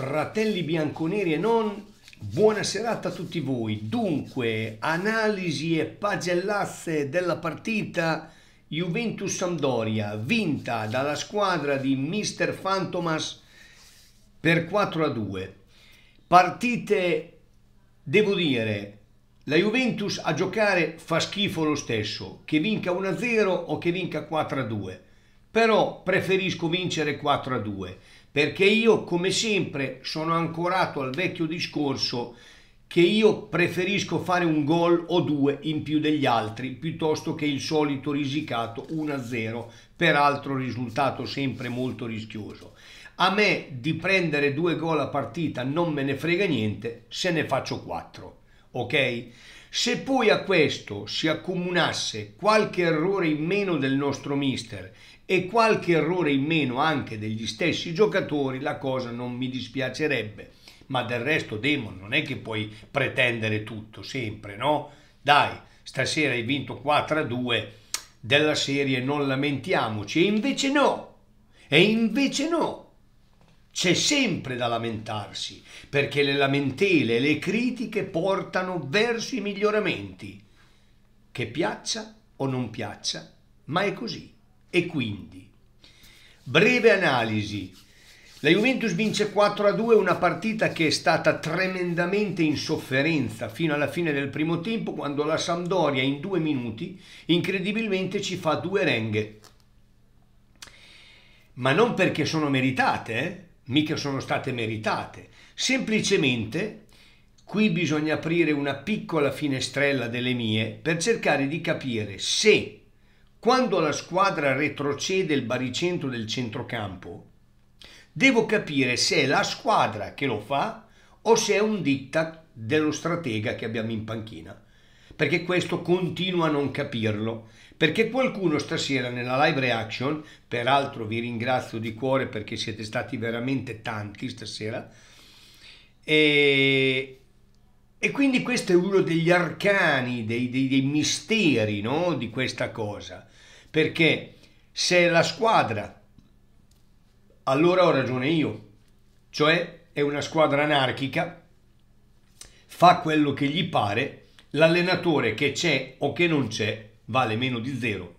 fratelli bianconeri e non, buona serata a tutti voi. Dunque, analisi e pagellazze della partita Juventus-Sampdoria, vinta dalla squadra di Mister Fantomas per 4 a 2. Partite, devo dire, la Juventus a giocare fa schifo lo stesso, che vinca 1-0 o che vinca 4-2 però preferisco vincere 4 a 2 perché io come sempre sono ancorato al vecchio discorso che io preferisco fare un gol o due in più degli altri piuttosto che il solito risicato 1-0, a peraltro risultato sempre molto rischioso. A me di prendere due gol a partita non me ne frega niente, se ne faccio quattro, ok? Se poi a questo si accomunasse qualche errore in meno del nostro mister e qualche errore in meno anche degli stessi giocatori, la cosa non mi dispiacerebbe. Ma del resto, Demon, non è che puoi pretendere tutto sempre, no? Dai, stasera hai vinto 4-2 della serie, non lamentiamoci. E invece no, e invece no. C'è sempre da lamentarsi, perché le lamentele e le critiche portano verso i miglioramenti. Che piaccia o non piaccia, ma è così. E quindi, breve analisi. La Juventus vince 4-2 a una partita che è stata tremendamente in sofferenza fino alla fine del primo tempo quando la Sampdoria in due minuti incredibilmente ci fa due renghe. Ma non perché sono meritate, eh? mica sono state meritate. Semplicemente qui bisogna aprire una piccola finestrella delle mie per cercare di capire se quando la squadra retrocede il baricentro del centrocampo, devo capire se è la squadra che lo fa o se è un diktat dello stratega che abbiamo in panchina. Perché questo continuo a non capirlo. Perché qualcuno stasera nella live reaction, peraltro vi ringrazio di cuore perché siete stati veramente tanti stasera, e, e quindi questo è uno degli arcani, dei, dei, dei misteri no? di questa cosa perché se è la squadra, allora ho ragione io, cioè è una squadra anarchica, fa quello che gli pare, l'allenatore che c'è o che non c'è vale meno di zero.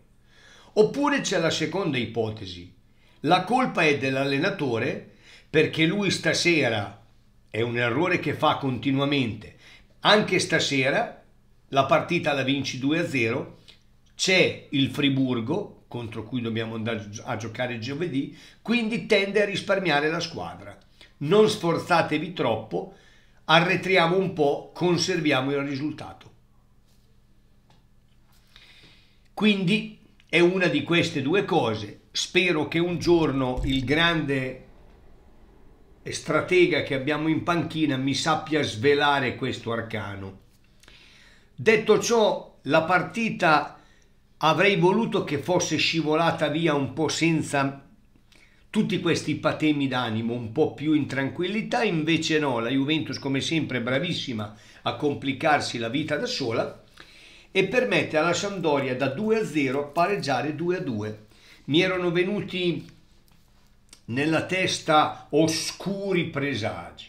Oppure c'è la seconda ipotesi, la colpa è dell'allenatore perché lui stasera è un errore che fa continuamente, anche stasera la partita la vinci 2-0 a c'è il Friburgo contro cui dobbiamo andare a giocare giovedì, quindi tende a risparmiare la squadra. Non sforzatevi troppo, arretriamo un po', conserviamo il risultato. Quindi è una di queste due cose. Spero che un giorno il grande stratega che abbiamo in panchina mi sappia svelare questo arcano. Detto ciò, la partita Avrei voluto che fosse scivolata via un po' senza tutti questi patemi d'animo, un po' più in tranquillità, invece no, la Juventus come sempre è bravissima a complicarsi la vita da sola e permette alla Sampdoria da 2 a 0 pareggiare 2 a 2. Mi erano venuti nella testa oscuri presagi.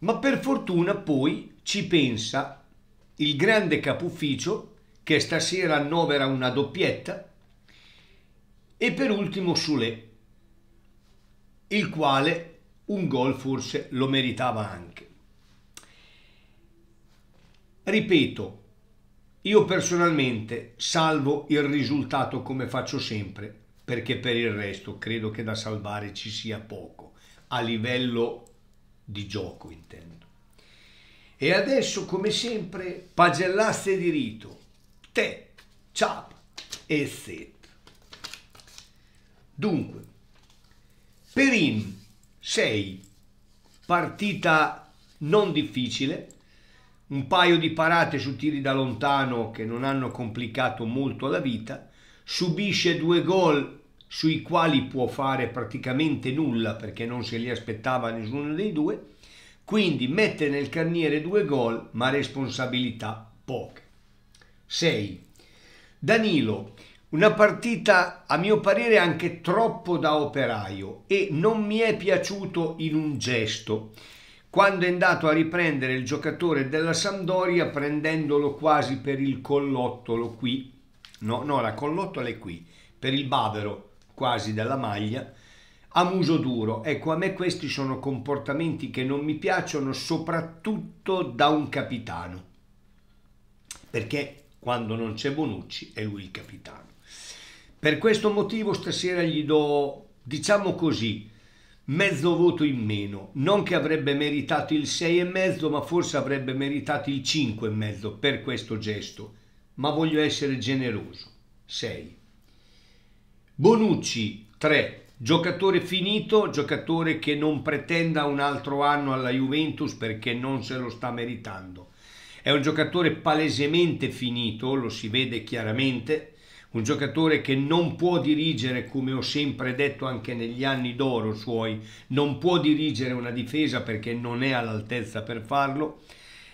Ma per fortuna poi ci pensa il grande capufficio che stasera annovera una doppietta, e per ultimo Sule, il quale un gol forse lo meritava anche. Ripeto, io personalmente salvo il risultato come faccio sempre, perché per il resto credo che da salvare ci sia poco, a livello di gioco intendo. E adesso, come sempre, pagellazze di rito, te, ciao e set. Dunque, Perin sei, partita non difficile, un paio di parate su tiri da lontano che non hanno complicato molto la vita, subisce due gol sui quali può fare praticamente nulla perché non se li aspettava nessuno dei due, quindi mette nel carniere due gol ma responsabilità poche. 6. Danilo, una partita a mio parere anche troppo da operaio e non mi è piaciuto in un gesto quando è andato a riprendere il giocatore della Sampdoria prendendolo quasi per il collottolo qui, no, no, la collottola è qui, per il bavero quasi della maglia, a muso duro. Ecco, a me questi sono comportamenti che non mi piacciono soprattutto da un capitano, perché quando non c'è Bonucci è lui il capitano. Per questo motivo stasera gli do, diciamo così, mezzo voto in meno, non che avrebbe meritato il 6,5 ma forse avrebbe meritato il 5,5 per questo gesto, ma voglio essere generoso, 6. Bonucci 3, giocatore finito, giocatore che non pretenda un altro anno alla Juventus perché non se lo sta meritando è un giocatore palesemente finito, lo si vede chiaramente, un giocatore che non può dirigere, come ho sempre detto anche negli anni d'oro suoi, non può dirigere una difesa perché non è all'altezza per farlo,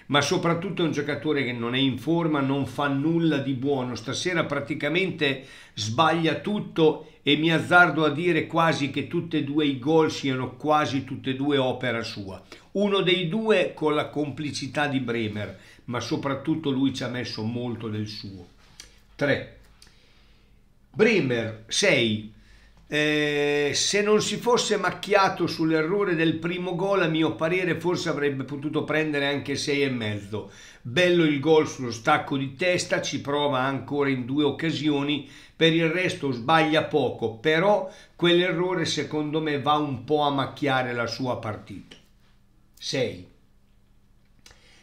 ma soprattutto è un giocatore che non è in forma, non fa nulla di buono. Stasera praticamente sbaglia tutto e mi azzardo a dire quasi che tutti e due i gol siano quasi tutte e due opera sua. Uno dei due con la complicità di Bremer, ma soprattutto lui ci ha messo molto del suo. 3. Bremer 6. Eh, se non si fosse macchiato sull'errore del primo gol, a mio parere, forse avrebbe potuto prendere anche 6,5. Bello il gol sullo stacco di testa, ci prova ancora in due occasioni, per il resto sbaglia poco, però quell'errore secondo me va un po' a macchiare la sua partita. 6.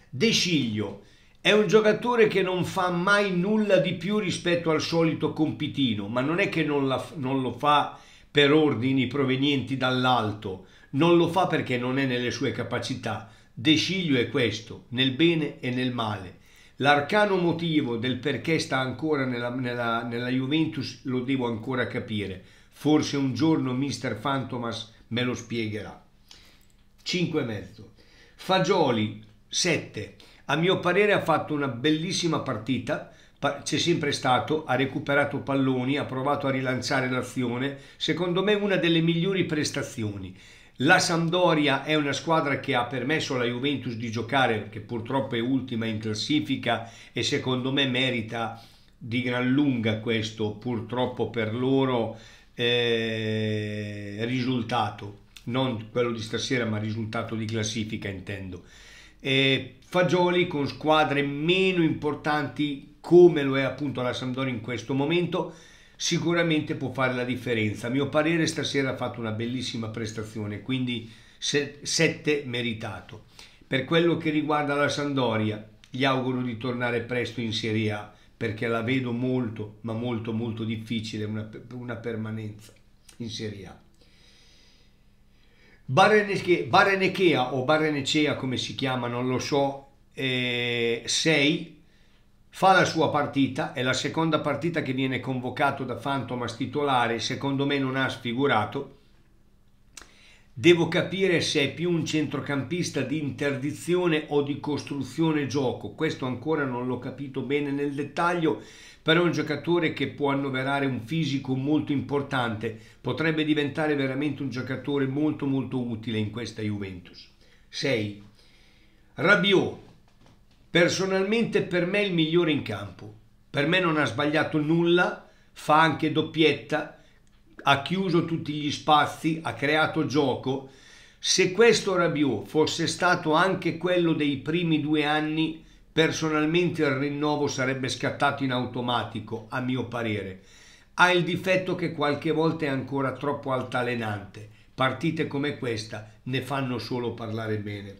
De Ciglio è un giocatore che non fa mai nulla di più rispetto al solito compitino, ma non è che non, la, non lo fa per ordini provenienti dall'alto, non lo fa perché non è nelle sue capacità. De Ciglio è questo, nel bene e nel male. L'arcano motivo del perché sta ancora nella, nella, nella, Juventus lo devo ancora capire. Forse un giorno Mr. Fantomas me lo spiegherà. 5 e mezzo. Fagioli 7. A mio parere ha fatto una bellissima partita, c'è sempre stato, ha recuperato palloni, ha provato a rilanciare l'azione, secondo me una delle migliori prestazioni. La Sampdoria è una squadra che ha permesso alla Juventus di giocare, che purtroppo è ultima in classifica e secondo me merita di gran lunga questo, purtroppo per loro, eh, risultato, non quello di stasera ma risultato di classifica intendo eh, fagioli con squadre meno importanti come lo è appunto la Sampdoria in questo momento sicuramente può fare la differenza a mio parere stasera ha fatto una bellissima prestazione quindi 7 meritato per quello che riguarda la Sampdoria gli auguro di tornare presto in Serie A perché la vedo molto ma molto molto difficile una, una permanenza in Serie A Barenechea o Barenechea come si chiama, non lo so, 6 eh, fa la sua partita, è la seconda partita che viene convocato da Fantomas titolare, secondo me non ha sfigurato Devo capire se è più un centrocampista di interdizione o di costruzione gioco. Questo ancora non l'ho capito bene nel dettaglio, però è un giocatore che può annoverare un fisico molto importante. Potrebbe diventare veramente un giocatore molto molto utile in questa Juventus. 6. Rabiot. Personalmente per me è il migliore in campo. Per me non ha sbagliato nulla, fa anche doppietta, ha chiuso tutti gli spazi, ha creato gioco. Se questo Rabiot fosse stato anche quello dei primi due anni, personalmente il rinnovo sarebbe scattato in automatico, a mio parere. Ha il difetto che qualche volta è ancora troppo altalenante. Partite come questa ne fanno solo parlare bene.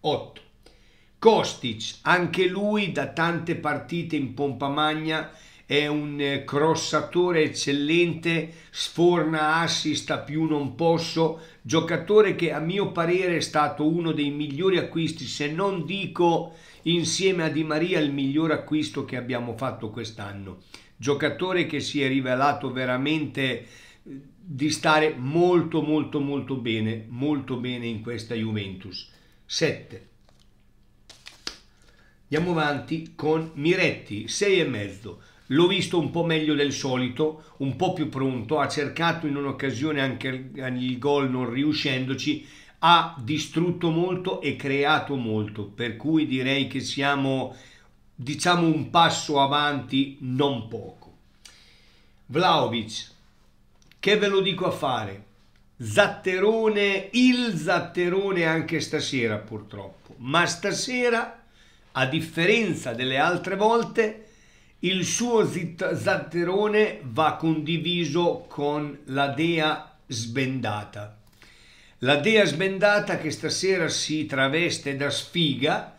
8. Kostic, anche lui da tante partite in pompa magna è un eh, crossatore eccellente, sforna assist a più non posso, giocatore che a mio parere è stato uno dei migliori acquisti, se non dico insieme a Di Maria il miglior acquisto che abbiamo fatto quest'anno. Giocatore che si è rivelato veramente eh, di stare molto molto molto bene, molto bene in questa Juventus. 7. Andiamo avanti con Miretti, 6 e mezzo. L'ho visto un po' meglio del solito, un po' più pronto, ha cercato in un'occasione anche eh, il gol non riuscendoci, ha distrutto molto e creato molto, per cui direi che siamo diciamo un passo avanti non poco. Vlaovic, che ve lo dico a fare? Zatterone, il zatterone anche stasera purtroppo, ma stasera a differenza delle altre volte il suo zatterone va condiviso con la dea sbendata. La dea sbendata che stasera si traveste da sfiga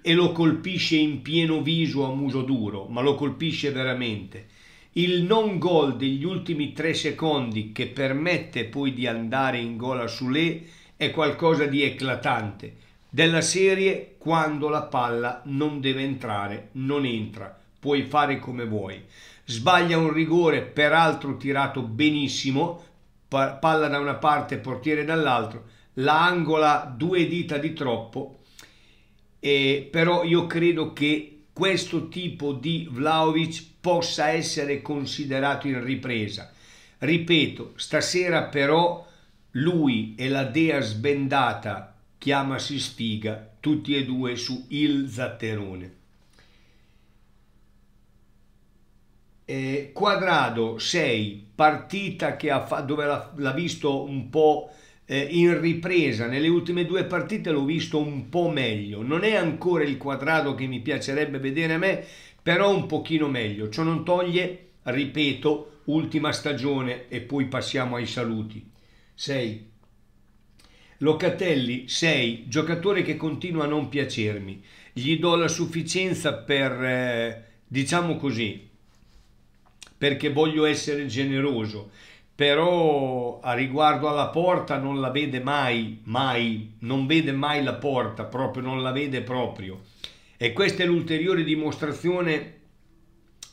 e lo colpisce in pieno viso a muso duro, ma lo colpisce veramente. Il non gol degli ultimi tre secondi che permette poi di andare in gola su Sule è qualcosa di eclatante. Della serie quando la palla non deve entrare, non entra puoi fare come vuoi. Sbaglia un rigore, peraltro tirato benissimo, palla da una parte, portiere dall'altro, la angola due dita di troppo, eh, però io credo che questo tipo di Vlaovic possa essere considerato in ripresa. Ripeto, stasera però lui e la dea sbendata chiamasi sfiga, tutti e due su Il Zatterone. eh, Quadrado 6, partita che ha fa- dove l'ha, l'ha visto un po' eh, in ripresa, nelle ultime due partite l'ho visto un po' meglio, non è ancora il quadrado che mi piacerebbe vedere a me, però un pochino meglio, ciò non toglie, ripeto, ultima stagione e poi passiamo ai saluti. 6. Locatelli 6, giocatore che continua a non piacermi, gli do la sufficienza per, eh, diciamo così, perché voglio essere generoso, però a riguardo alla porta non la vede mai, mai, non vede mai la porta, proprio non la vede proprio. E questa è l'ulteriore dimostrazione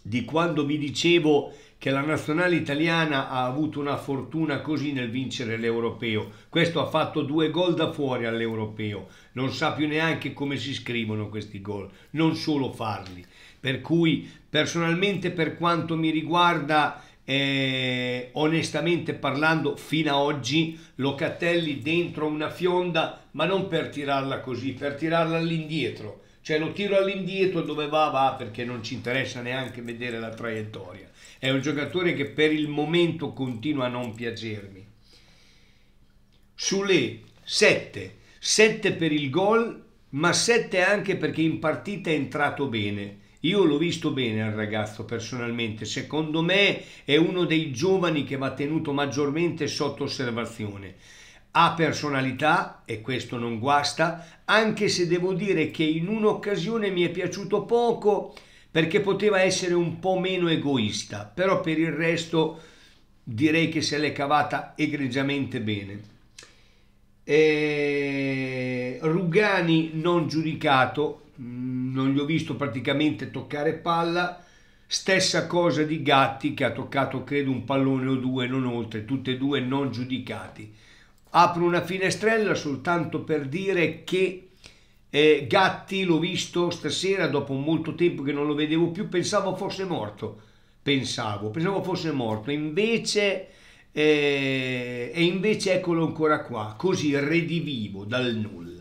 di quando vi dicevo che la nazionale italiana ha avuto una fortuna così nel vincere l'europeo. Questo ha fatto due gol da fuori all'europeo. Non sa più neanche come si scrivono questi gol, non solo farli. Per cui personalmente per quanto mi riguarda eh, onestamente parlando fino ad oggi Locatelli dentro una fionda ma non per tirarla così per tirarla all'indietro cioè lo tiro all'indietro dove va va perché non ci interessa neanche vedere la traiettoria è un giocatore che per il momento continua a non piacermi. Sulle 7, 7 per il gol, ma 7 anche perché in partita è entrato bene. Io l'ho visto bene al ragazzo personalmente, secondo me è uno dei giovani che va tenuto maggiormente sotto osservazione. Ha personalità e questo non guasta, anche se devo dire che in un'occasione mi è piaciuto poco perché poteva essere un po' meno egoista, però per il resto direi che se l'è cavata egregiamente bene. Eh, Rugani non giudicato, mm, non gli ho visto praticamente toccare palla, stessa cosa di Gatti che ha toccato credo un pallone o due, non oltre, tutte e due non giudicati. Apro una finestrella soltanto per dire che eh, Gatti l'ho visto stasera dopo molto tempo che non lo vedevo più, pensavo fosse morto, pensavo, pensavo fosse morto, invece, eh, e invece eccolo ancora qua, così redivivo dal nulla.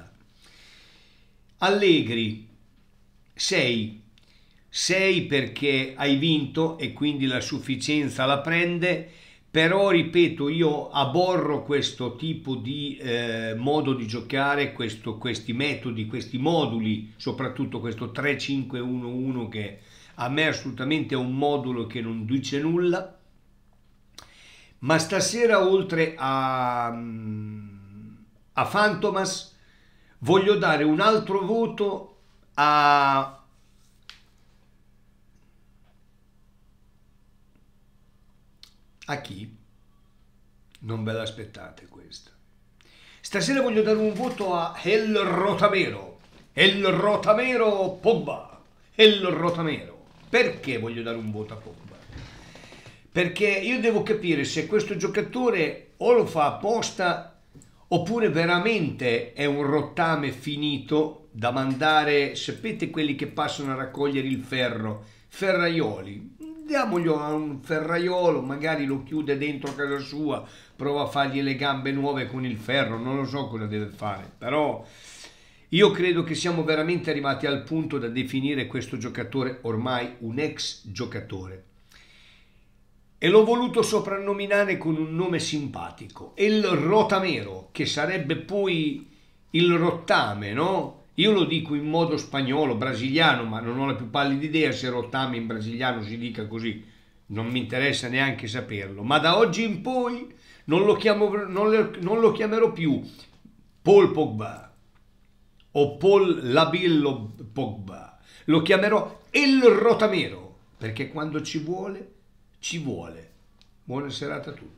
Allegri, sei, 6 perché hai vinto e quindi la sufficienza la prende, però ripeto io aborro questo tipo di eh, modo di giocare questo, questi metodi questi moduli soprattutto questo 3-5-1-1 che a me assolutamente è un modulo che non dice nulla ma stasera oltre a, mm, a Fantomas voglio dare un altro voto a A chi? Non ve l'aspettate questo. Stasera voglio dare un voto a El Rotamero. El Rotamero Pogba. El Rotamero. Perché voglio dare un voto a Pogba? Perché io devo capire se questo giocatore o lo fa apposta oppure veramente è un rottame finito da mandare, sapete quelli che passano a raccogliere il ferro, ferraioli, diamoglielo a un ferraiolo, magari lo chiude dentro casa sua, prova a fargli le gambe nuove con il ferro, non lo so cosa deve fare, però io credo che siamo veramente arrivati al punto da definire questo giocatore ormai un ex giocatore. E l'ho voluto soprannominare con un nome simpatico, il Rotamero, che sarebbe poi il rottame, no? Io lo dico in modo spagnolo, brasiliano, ma non ho la più pallida idea se rottame in brasiliano si dica così, non mi interessa neanche saperlo. Ma da oggi in poi non lo, chiamo, non le, non lo chiamerò più Paul Pogba o Paul Labillo Pogba, lo chiamerò El Rotamero, perché quando ci vuole, ci vuole. Buona serata a tutti.